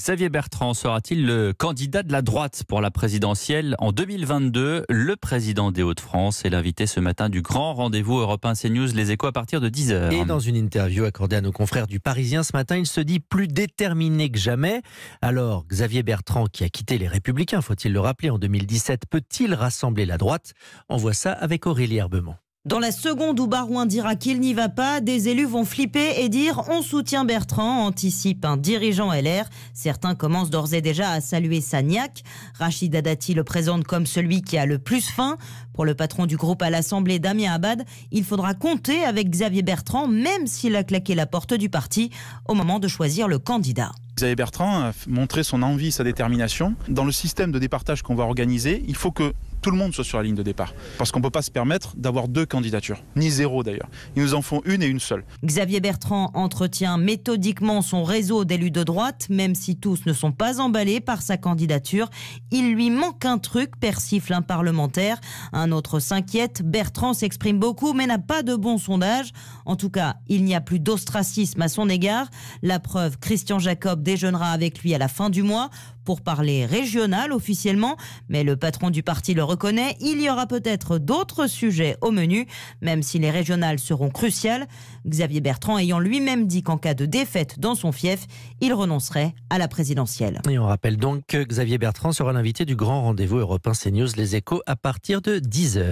Xavier Bertrand sera-t-il le candidat de la droite pour la présidentielle en 2022 Le président des Hauts-de-France est l'invité ce matin du grand rendez-vous Europe 1 CNews Les Échos à partir de 10h. Et dans une interview accordée à nos confrères du Parisien ce matin, il se dit plus déterminé que jamais. Alors, Xavier Bertrand, qui a quitté les Républicains, faut-il le rappeler, en 2017, peut-il rassembler la droite On voit ça avec Aurélie Herbement. Dans la seconde où Barouin dira qu'il n'y va pas, des élus vont flipper et dire on soutient Bertrand, anticipe un dirigeant LR. Certains commencent d'ores et déjà à saluer Sagnac. Rachid Adati le présente comme celui qui a le plus faim. Pour le patron du groupe à l'Assemblée, Damien Abad, il faudra compter avec Xavier Bertrand, même s'il a claqué la porte du parti au moment de choisir le candidat. Xavier Bertrand a montré son envie, sa détermination. Dans le système de départage qu'on va organiser, il faut que tout le monde soit sur la ligne de départ. Parce qu'on ne peut pas se permettre d'avoir deux candidatures, ni zéro d'ailleurs. Ils nous en font une et une seule. Xavier Bertrand entretient méthodiquement son réseau d'élus de droite, même si tous ne sont pas emballés par sa candidature. Il lui manque un truc, persifle un parlementaire. Un autre s'inquiète. Bertrand s'exprime beaucoup, mais n'a pas de bon sondage. En tout cas, il n'y a plus d'ostracisme à son égard. La preuve, Christian Jacob déjeunera avec lui à la fin du mois pour parler régional officiellement, mais le patron du parti le reconnaît, il y aura peut-être d'autres sujets au menu, même si les régionales seront cruciales, Xavier Bertrand ayant lui-même dit qu'en cas de défaite dans son fief, il renoncerait à la présidentielle. Et on rappelle donc que Xavier Bertrand sera l'invité du grand rendez-vous européen CNews Les Échos à partir de 10h.